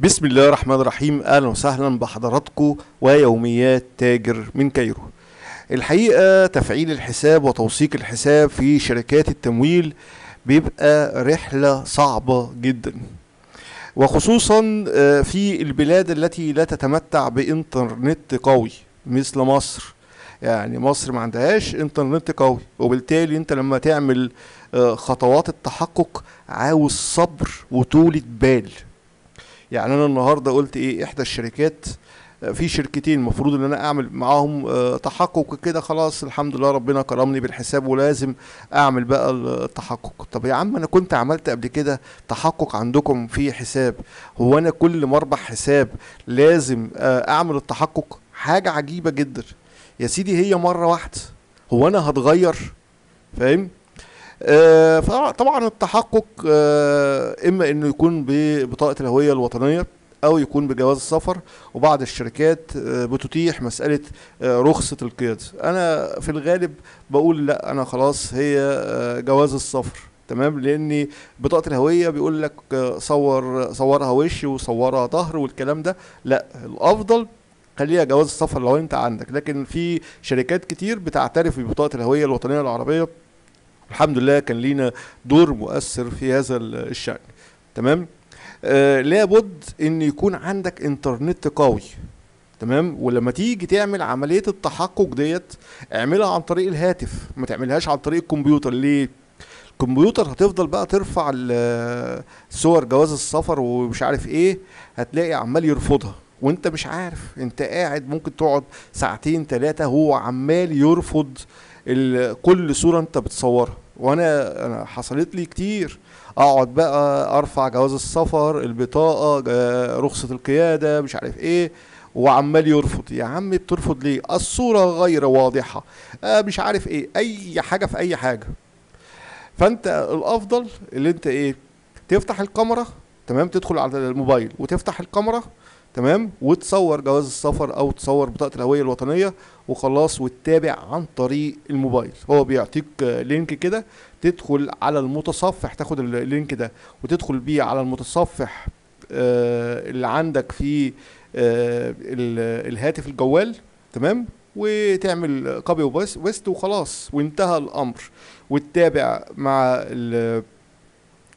بسم الله الرحمن الرحيم اهلا وسهلا بحضراتكم ويوميات تاجر من كايرو الحقيقه تفعيل الحساب وتوثيق الحساب في شركات التمويل بيبقى رحله صعبه جدا وخصوصا آه، في البلاد التي لا تتمتع بانترنت قوي مثل مصر يعني مصر ما عندهاش انترنت قوي وبالتالي انت لما تعمل آه، خطوات التحقق عاوز صبر وطولة بال يعني انا النهارده قلت ايه احدى الشركات في شركتين المفروض ان انا اعمل معاهم آه، تحقق كده خلاص الحمد لله ربنا كرمني بالحساب ولازم اعمل بقى التحقق طب يا عم انا كنت عملت قبل كده تحقق عندكم في حساب هو انا كل ما اربح حساب لازم آه، اعمل التحقق حاجه عجيبه جدا يا سيدي هي مره واحده هو انا هتغير فاهم آه، فطبعا التحقق آه، اما انه يكون ببطاقه الهويه الوطنيه او يكون بجواز السفر وبعض الشركات آه، بتتيح مساله رخصه القياده انا في الغالب بقول لا انا خلاص هي جواز السفر تمام لان بطاقه الهويه بيقول لك صور صورها وش وصورها ظهر والكلام ده لا الافضل خليها جواز السفر لو انت عندك لكن في شركات كتير بتعترف ببطاقه الهويه الوطنيه العربيه الحمد لله كان لينا دور مؤثر في هذا الشأن تمام آه لابد ان يكون عندك انترنت قوي تمام ولما تيجي تعمل عمليه التحقق ديت اعملها عن طريق الهاتف ما تعملهاش عن طريق الكمبيوتر ليه الكمبيوتر هتفضل بقى ترفع صور جواز السفر ومش عارف ايه هتلاقي عمال يرفضها وانت مش عارف انت قاعد ممكن تقعد ساعتين ثلاثه هو عمال يرفض كل صوره انت بتصورها وانا انا حصلت لي كتير اقعد بقى ارفع جواز السفر البطاقه رخصه القياده مش عارف ايه وعمال يرفض يا عم بترفض ليه الصوره غير واضحه آه مش عارف ايه اي حاجه في اي حاجه فانت الافضل اللي انت ايه تفتح الكاميرا تمام تدخل على الموبايل وتفتح الكاميرا تمام وتصور جواز السفر او تصور بطاقه الهويه الوطنيه وخلاص وتتابع عن طريق الموبايل هو بيعطيك لينك كده تدخل على المتصفح تاخد اللينك ده وتدخل بيه على المتصفح آه، اللي عندك في آه، الهاتف الجوال تمام وتعمل كوبي وبيست وخلاص وانتهى الامر وتتابع مع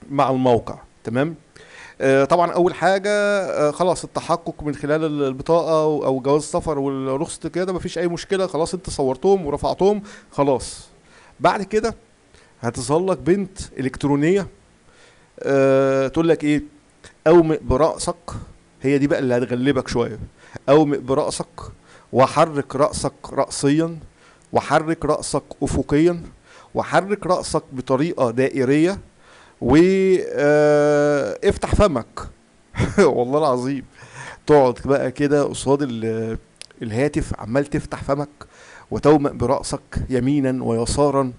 مع الموقع تمام آه، طبعا اول حاجه آه، خلاص التحقق من خلال البطاقه او جواز السفر والرخصه كده مفيش اي مشكله خلاص انت صورتهم ورفعتهم خلاص بعد كده هتظهر لك بنت الكترونيه آه، تقول لك ايه اومئ براسك هي دي بقى اللي هتغلبك شويه اومئ براسك وحرك راسك راسيا وحرك راسك افقيا وحرك راسك بطريقه دائريه و آه، افتح فمك والله العظيم تقعد بقى كده قصاد الهاتف عمال تفتح فمك وتومأ برأسك يمينا ويسارا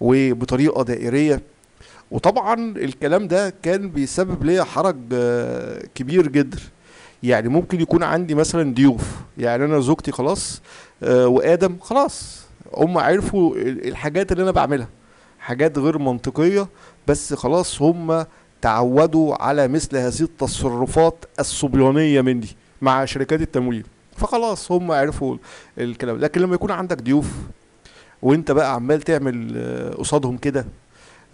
وبطريقة دائرية وطبعا الكلام ده كان بيسبب ليا حرج آه، كبير جدا يعني ممكن يكون عندي مثلا ضيوف يعني انا زوجتي خلاص آه، وادم خلاص هم عرفوا الحاجات اللي انا بعملها حاجات غير منطقيه بس خلاص هم تعودوا على مثل هذه التصرفات الصبيانيه مني مع شركات التمويل فخلاص هم عرفوا الكلام لكن لما يكون عندك ضيوف وانت بقى عمال تعمل آه، قصادهم كده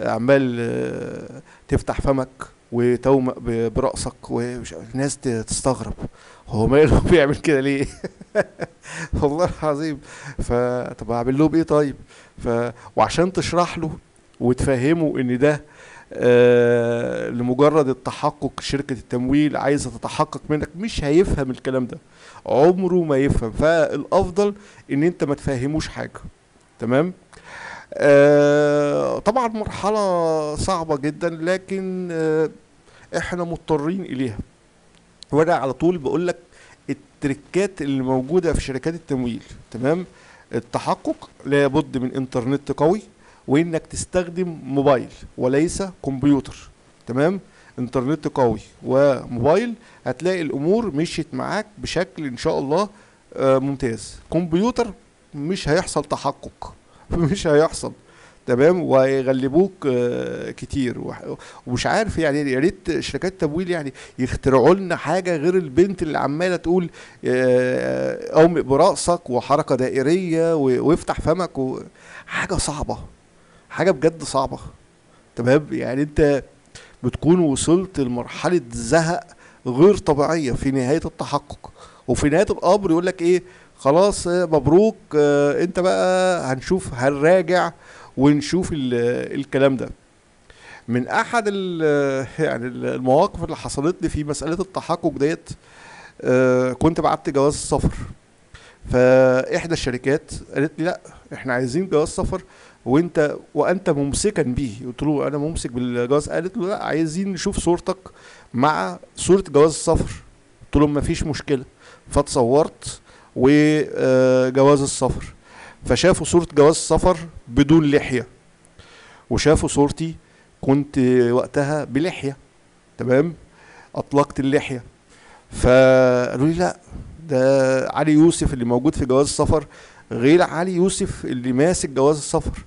آه، عمال آه، تفتح فمك وتومأ برأسك والناس تستغرب هو ماله بيعمل كده ليه والله العظيم فطب اعمل لهم ايه طيب ف... وعشان تشرح له وتفهموا ان ده آه لمجرد التحقق شركة التمويل عايزة تتحقق منك مش هيفهم الكلام ده عمره ما يفهم فالافضل ان انت ما تفهموش حاجة تمام آه طبعا مرحلة صعبة جدا لكن آه احنا مضطرين اليها وانا على طول بقول لك التركات اللي موجودة في شركات التمويل تمام التحقق لابد من انترنت قوي وانك تستخدم موبايل وليس كمبيوتر تمام انترنت قوي وموبايل هتلاقي الامور مشيت معاك بشكل ان شاء الله آه، ممتاز كمبيوتر مش هيحصل تحقق مش هيحصل تمام ويغلبوك آه، كتير ومش عارف يعني يا ريت شركات التمويل يعني يخترعوا لنا حاجه غير البنت اللي عماله تقول آه، اومئ براسك وحركه دائريه وافتح فمك حاجه صعبه حاجه بجد صعبه تمام يعني انت بتكون وصلت لمرحله زهق غير طبيعيه في نهايه التحقق وفي نهايه الامر يقول لك ايه خلاص آه، مبروك آه، انت بقى هنشوف هنراجع ونشوف الكلام ده من احد آه، يعني المواقف اللي حصلت لي في مساله التحقق ديت كنت بعت جواز السفر فاحدى الشركات قالت لي لا احنا عايزين جواز سفر وانت وانت ممسكا به قلت له انا ممسك بالجواز قالت له لا عايزين نشوف صورتك مع صوره جواز السفر قلت لهم فيش مشكله فاتصورت وجواز السفر فشافوا صوره جواز السفر بدون لحيه وشافوا صورتي كنت وقتها بلحيه تمام اطلقت اللحيه فقالوا لي لا ده علي يوسف اللي موجود في جواز السفر غير علي يوسف اللي ماسك جواز السفر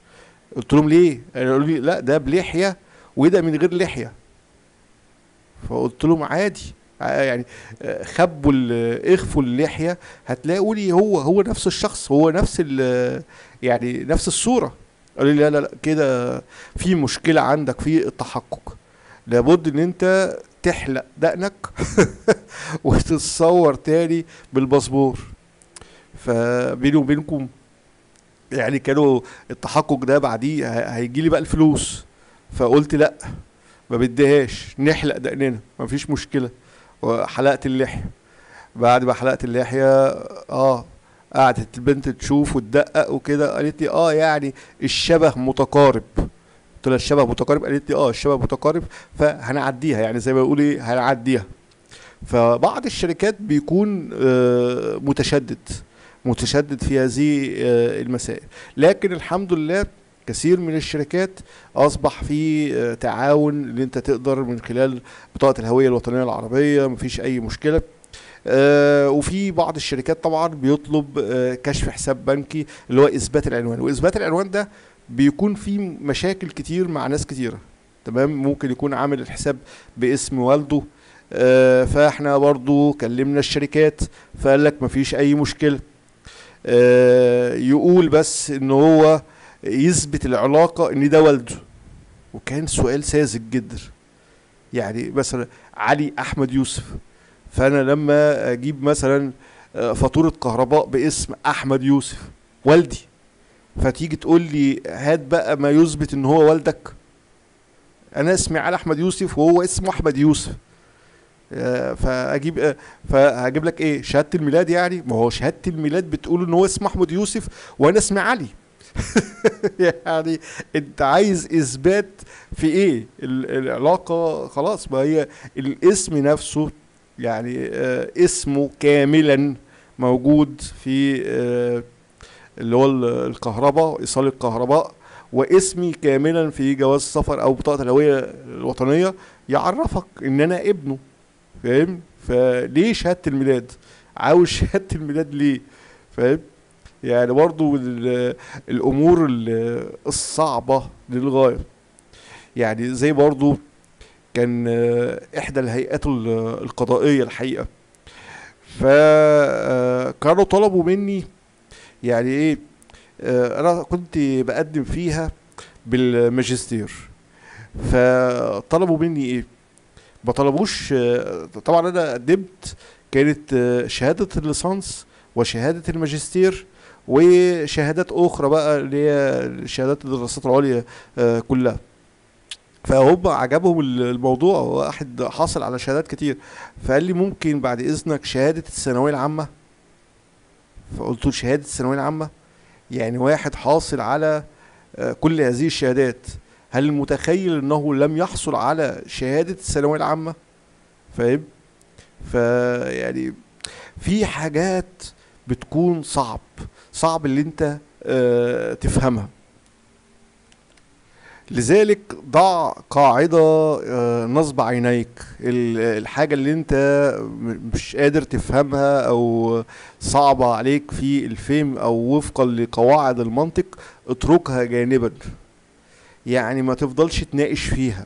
قلت لهم ليه؟ قالوا لي لا ده بلحيه وده من غير لحيه فقلت لهم عادي يعني آه، خبوا اخفوا اللحيه هتلاقوا لي هو هو نفس الشخص هو نفس يعني نفس الصوره قالوا لي لا لا, لا كده في مشكله عندك في التحقق لابد ان انت تحلق دقنك وتتصور تاني بالباسبور فبيني وبينكم يعني كانوا التحقق ده بعديه هيجي لي بقى الفلوس فقلت لا ما بديهاش نحلق دقننا ما فيش مشكله وحلقت اللحيه بعد ما حلقت اللحيه اه قعدت البنت تشوف وتدقق وكده قالت لي اه يعني الشبه متقارب قلت لها الشبه متقارب قالت لي اه الشبه متقارب فهنعديها يعني زي ما بيقولوا ايه هنعديها فبعض الشركات بيكون آه، متشدد متشدد في هذه آه، المسائل لكن الحمد لله كثير من الشركات اصبح في آه، تعاون اللي انت تقدر من خلال بطاقه الهويه الوطنيه العربيه مفيش اي مشكله آه وفي بعض الشركات طبعا بيطلب آه كشف حساب بنكي اللي هو اثبات العنوان واثبات العنوان ده بيكون فيه مشاكل كتير مع ناس كتيره تمام ممكن يكون عامل الحساب باسم والده آه فاحنا برضو كلمنا الشركات فقال لك مفيش اي مشكله آه، يقول بس ان هو يثبت العلاقه ان ده والده وكان سؤال ساذج جدا يعني مثلا علي احمد يوسف فانا لما اجيب مثلا آه، فاتوره كهرباء باسم احمد يوسف والدي فتيجي تقول لي هات بقى ما يثبت ان هو والدك انا اسمي علي احمد يوسف وهو اسمه احمد يوسف فاجيب فهجيب لك ايه شهاده الميلاد يعني ما هو شهاده الميلاد بتقول ان هو اسمه احمد يوسف وانا اسمي علي يعني انت عايز اثبات في ايه العلاقه خلاص ما هي الاسم نفسه يعني آه، اسمه كاملا موجود في آه، اللي هو الكهرباء ايصال الكهرباء واسمي كاملا في جواز السفر او بطاقه الهويه الوطنيه يعرفك ان انا ابنه فاهم فليه شهاده الميلاد عاوز شهاده الميلاد ليه فاهم يعني برضو الامور الصعبه للغايه يعني زي برضو كان احدى الهيئات القضائيه الحقيقه فكانوا طلبوا مني يعني ايه انا كنت بقدم فيها بالماجستير فطلبوا مني ايه ما طلبوش طبعا انا قدمت كانت آه، شهاده الليسانس وشهاده الماجستير وشهادات اخرى بقى اللي هي شهادات الدراسات العليا آه، كلها فهم عجبهم الموضوع واحد حاصل على شهادات كتير فقال لي ممكن بعد اذنك شهاده الثانويه العامه فقلت له شهاده الثانويه العامه يعني واحد حاصل على آه، كل هذه الشهادات هل المتخيل انه لم يحصل على شهاده الثانويه العامه فاهم فيعني في حاجات بتكون صعب صعب اللي انت آه، تفهمها لذلك ضع قاعدة آه، نصب عينيك الحاجة اللي انت مش قادر تفهمها او صعبة عليك في الفهم او وفقا لقواعد المنطق اتركها جانبا يعني ما تفضلش تناقش فيها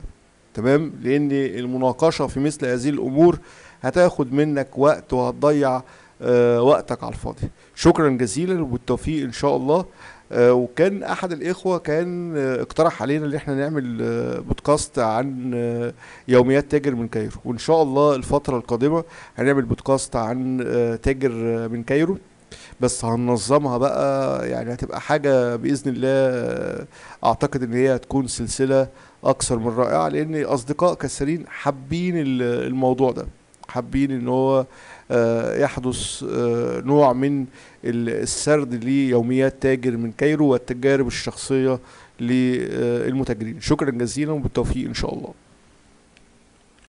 تمام لان المناقشه في مثل هذه الامور هتاخد منك وقت وهتضيع آه، وقتك على الفاضي شكرا جزيلا وبالتوفيق ان شاء الله آه، وكان احد الاخوه كان آه، اقترح علينا ان احنا نعمل بودكاست عن يوميات تاجر من كايرو وان شاء الله الفتره القادمه هنعمل بودكاست عن تاجر من كايرو بس هننظمها بقى يعني هتبقى حاجه باذن الله اعتقد ان هي هتكون سلسله اكثر من رائعه لان اصدقاء كسرين حابين الموضوع ده حابين ان هو آه، يحدث آه، نوع من السرد ليوميات تاجر من كايرو والتجارب الشخصيه للمتاجرين شكرا جزيلا وبالتوفيق ان شاء الله